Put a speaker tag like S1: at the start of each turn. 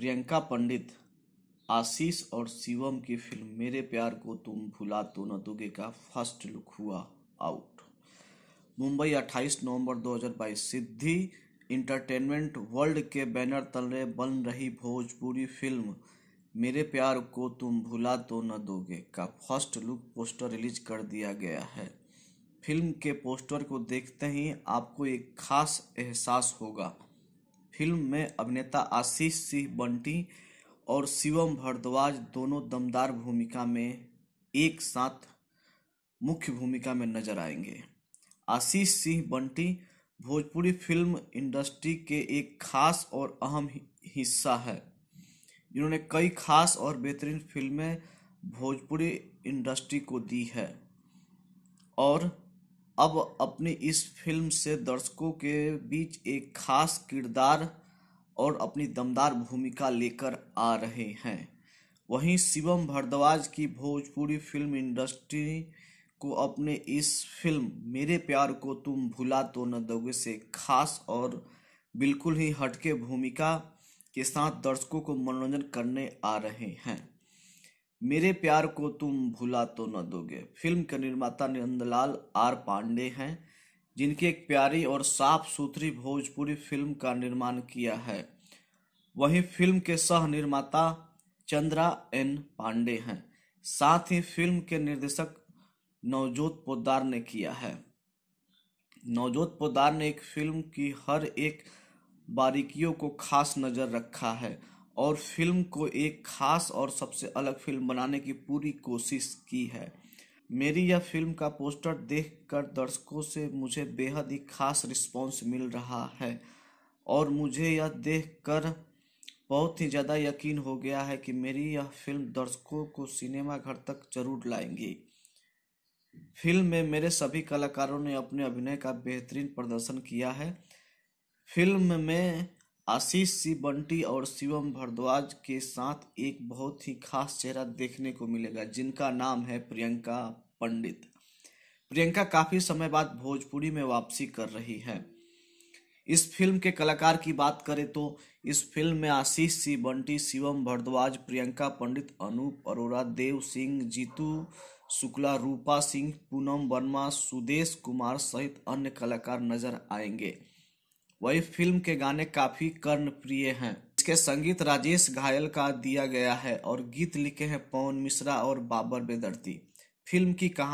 S1: प्रियंका पंडित आशीष और शिवम की फिल्म मेरे प्यार को तुम भुला तो न दोगे का फर्स्ट लुक हुआ आउट मुंबई 28 नवंबर 2022 सिद्धि इंटरटेनमेंट वर्ल्ड के बैनर तले बन रही भोजपुरी फिल्म मेरे प्यार को तुम भुला तो न दोगे का फर्स्ट लुक पोस्टर रिलीज कर दिया गया है फिल्म के पोस्टर को देखते ही आपको एक खास एहसास होगा फिल्म में अभिनेता आशीष सिंह बंटी और शिवम भारद्वाज दोनों दमदार भूमिका में एक साथ मुख्य भूमिका में नजर आएंगे आशीष सिंह बंटी भोजपुरी फिल्म इंडस्ट्री के एक खास और अहम हिस्सा है जिन्होंने कई खास और बेहतरीन फिल्में भोजपुरी इंडस्ट्री को दी है और अब अपनी इस फिल्म से दर्शकों के बीच एक खास किरदार और अपनी दमदार भूमिका लेकर आ रहे हैं वहीं शिवम भरद्वाज की भोजपुरी फिल्म इंडस्ट्री को अपने इस फिल्म मेरे प्यार को तुम भुला तो न दोगे से खास और बिल्कुल ही हटके भूमिका के साथ दर्शकों को मनोरंजन करने आ रहे हैं मेरे प्यार को तुम भुला तो न दोगे फिल्म के निर्माता नंदलाल आर पांडे हैं जिनकी एक प्यारी और साफ सुथरी भोजपुरी फिल्म का निर्माण किया है वहीं फिल्म के सह निर्माता चंद्रा एन पांडे हैं साथ ही फिल्म के निर्देशक नवजोत पोदार ने किया है नवजोत पोदार ने एक फिल्म की हर एक बारीकियों को खास नज़र रखा है और फिल्म को एक खास और सबसे अलग फिल्म बनाने की पूरी कोशिश की है मेरी यह फिल्म का पोस्टर देखकर दर्शकों से मुझे बेहद ही खास रिस्पॉन्स मिल रहा है और मुझे यह देखकर बहुत ही ज़्यादा यकीन हो गया है कि मेरी यह फिल्म दर्शकों को सिनेमा घर तक जरूर लाएंगी फिल्म में मेरे सभी कलाकारों ने अपने अभिनय का बेहतरीन प्रदर्शन किया है फिल्म में आशीष सी बंटी और शिवम भरद्वाज के साथ एक बहुत ही खास चेहरा देखने को मिलेगा जिनका नाम है प्रियंका पंडित प्रियंका काफी समय बाद भोजपुरी में वापसी कर रही है इस फिल्म के कलाकार की बात करें तो इस फिल्म में आशीष सी बंटी शिवम भरद्वाज प्रियंका पंडित अनूप अरोरा देव सिंह जीतू शुक्ला रूपा सिंह पूनम वर्मा सुदेश कुमार सहित अन्य कलाकार नजर आएंगे वही फिल्म के गाने काफी कर्णप्रिय हैं इसके संगीत राजेश घायल का दिया गया है और गीत लिखे हैं पवन मिश्रा और बाबर बेदर्ती फिल्म की कहानी